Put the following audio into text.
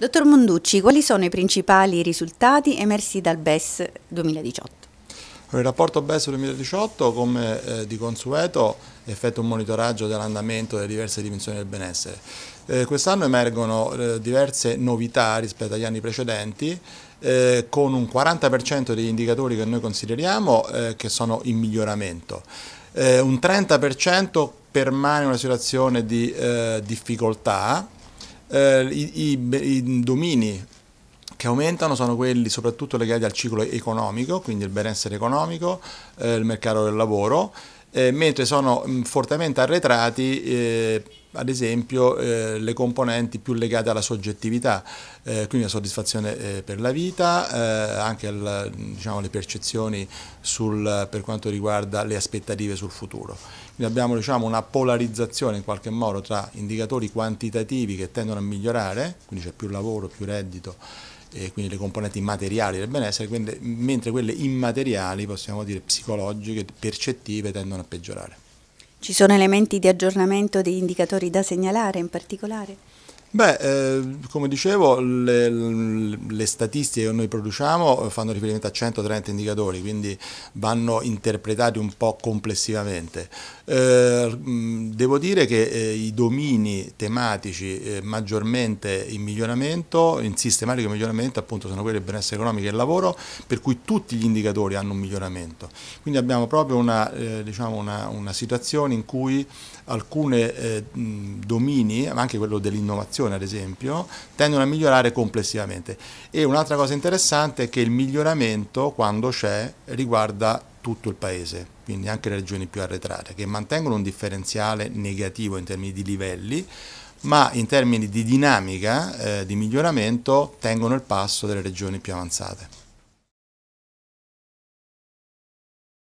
Dottor Monducci, quali sono i principali risultati emersi dal BES 2018? Il rapporto BES 2018, come eh, di consueto, effettua un monitoraggio dell'andamento delle diverse dimensioni del benessere. Eh, Quest'anno emergono eh, diverse novità rispetto agli anni precedenti, eh, con un 40% degli indicatori che noi consideriamo eh, che sono in miglioramento. Eh, un 30% permane una situazione di difficoltà eh, i, i, i domini che aumentano sono quelli soprattutto legati al ciclo economico, quindi il benessere economico, eh, il mercato del lavoro, eh, mentre sono fortemente arretrati eh, ad esempio eh, le componenti più legate alla soggettività, eh, quindi la soddisfazione eh, per la vita, eh, anche al, diciamo, le percezioni sul, per quanto riguarda le aspettative sul futuro. Quindi abbiamo diciamo, una polarizzazione in qualche modo tra indicatori quantitativi che tendono a migliorare, quindi c'è più lavoro, più reddito, e quindi le componenti materiali del benessere, mentre quelle immateriali, possiamo dire psicologiche, percettive, tendono a peggiorare. Ci sono elementi di aggiornamento degli indicatori da segnalare in particolare? Beh, eh, come dicevo, le, le, statistiche che noi produciamo eh, fanno riferimento a 130 indicatori, quindi vanno interpretati un po' complessivamente. Eh, devo dire che eh, i domini tematici eh, maggiormente in miglioramento, in sistematico miglioramento, appunto sono quelli del benessere economico e del lavoro, per cui tutti gli indicatori hanno un miglioramento. Quindi abbiamo proprio una, eh, diciamo una, una situazione in cui alcuni domini, ma anche quello dell'innovazione, formazione, ad esempio, tendono a migliorare complessivamente. E un'altra cosa interessante è che il miglioramento, quando c'è, riguarda tutto il paese, quindi anche le regioni più arretrate, che mantengono un differenziale negativo in termini di livelli, ma in termini di dinamica eh, di miglioramento tengono il passo delle regioni più avanzate.